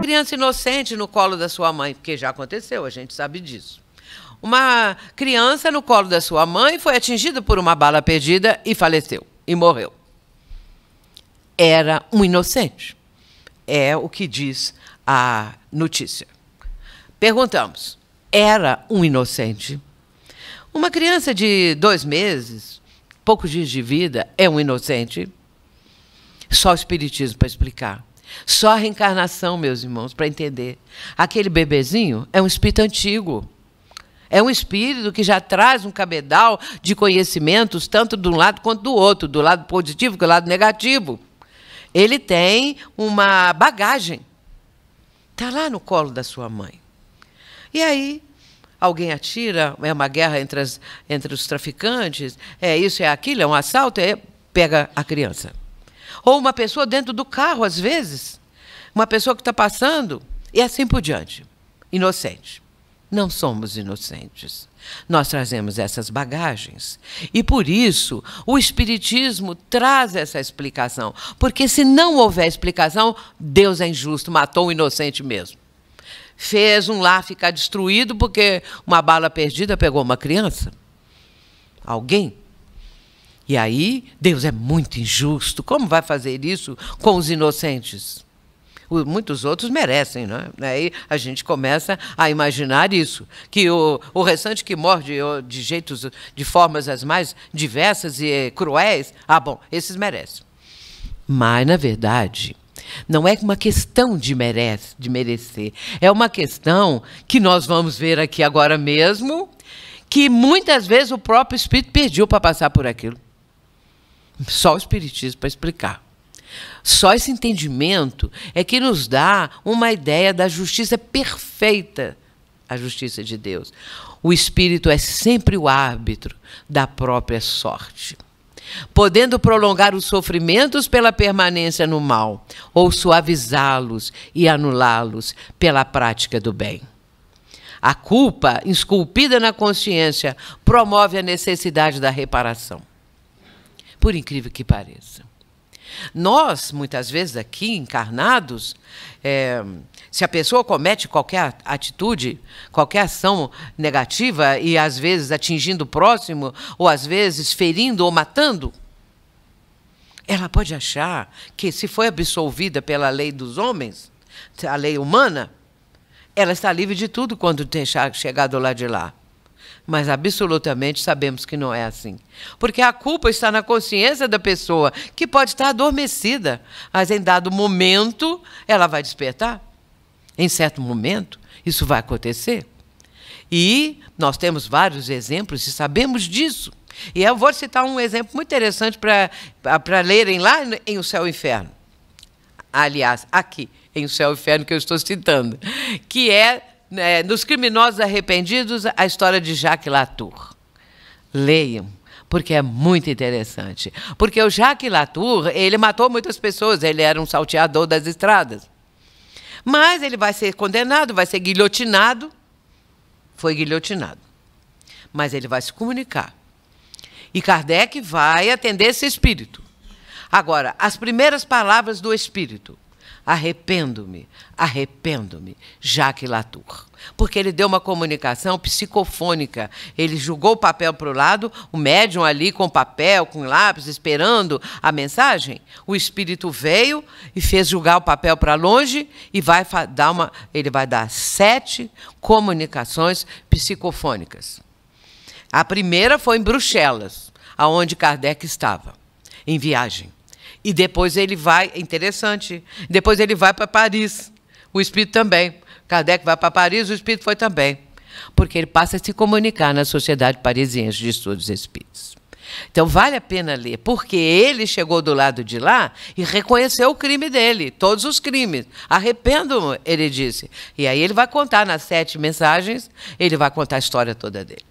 Criança inocente no colo da sua mãe, porque já aconteceu, a gente sabe disso. Uma criança no colo da sua mãe foi atingida por uma bala perdida e faleceu e morreu. Era um inocente. É o que diz a notícia. Perguntamos: era um inocente? Uma criança de dois meses, poucos dias de vida, é um inocente? Só o Espiritismo para explicar. Só a reencarnação, meus irmãos, para entender. Aquele bebezinho é um espírito antigo. É um espírito que já traz um cabedal de conhecimentos, tanto de um lado quanto do outro, do lado positivo que do lado negativo. Ele tem uma bagagem. Está lá no colo da sua mãe. E aí, alguém atira, é uma guerra entre, as, entre os traficantes, é isso, é aquilo, é um assalto, é, pega a criança. Ou uma pessoa dentro do carro, às vezes. Uma pessoa que está passando. E assim por diante. Inocente. Não somos inocentes. Nós trazemos essas bagagens. E por isso o Espiritismo traz essa explicação. Porque se não houver explicação, Deus é injusto, matou um inocente mesmo. Fez um lar ficar destruído porque uma bala perdida pegou uma criança. Alguém e aí, Deus é muito injusto. Como vai fazer isso com os inocentes? muitos outros merecem, não é? Aí a gente começa a imaginar isso, que o, o restante que morre de, de jeitos, de formas as mais diversas e eh, cruéis, ah, bom, esses merecem. Mas, na verdade, não é uma questão de, merece, de merecer, é uma questão que nós vamos ver aqui agora mesmo, que muitas vezes o próprio Espírito pediu para passar por aquilo. Só o Espiritismo para explicar. Só esse entendimento é que nos dá uma ideia da justiça perfeita, a justiça de Deus. O Espírito é sempre o árbitro da própria sorte, podendo prolongar os sofrimentos pela permanência no mal, ou suavizá-los e anulá-los pela prática do bem. A culpa, esculpida na consciência, promove a necessidade da reparação por incrível que pareça. Nós, muitas vezes aqui encarnados, é, se a pessoa comete qualquer atitude, qualquer ação negativa, e às vezes atingindo o próximo, ou às vezes ferindo ou matando, ela pode achar que, se foi absolvida pela lei dos homens, a lei humana, ela está livre de tudo quando deixar chegado lá de lá. Mas absolutamente sabemos que não é assim. Porque a culpa está na consciência da pessoa, que pode estar adormecida, mas em dado momento ela vai despertar. Em certo momento, isso vai acontecer. E nós temos vários exemplos e sabemos disso. E eu vou citar um exemplo muito interessante para lerem lá em O Céu e o Inferno. Aliás, aqui, em O Céu e o Inferno, que eu estou citando, que é é, Nos Criminosos Arrependidos, a história de Jacques Latour. Leiam porque é muito interessante. Porque o Jacques Latour, ele matou muitas pessoas, ele era um salteador das estradas. Mas ele vai ser condenado, vai ser guilhotinado. Foi guilhotinado. Mas ele vai se comunicar. E Kardec vai atender esse espírito. Agora, as primeiras palavras do espírito. Arrependo-me, arrependo-me, Jacques Latour. Porque ele deu uma comunicação psicofônica. Ele jogou o papel para o lado, o médium ali com papel, com lápis, esperando a mensagem. O espírito veio e fez julgar o papel para longe e vai dar uma. Ele vai dar sete comunicações psicofônicas. A primeira foi em Bruxelas, aonde Kardec estava, em viagem. E depois ele vai, é interessante, depois ele vai para Paris. O espírito também. Kardec vai para Paris, o espírito foi também. Porque ele passa a se comunicar na Sociedade Parisiense de Estudos Espíritos. Então vale a pena ler, porque ele chegou do lado de lá e reconheceu o crime dele, todos os crimes. Arrependo-me, ele disse. E aí ele vai contar nas sete mensagens, ele vai contar a história toda dele.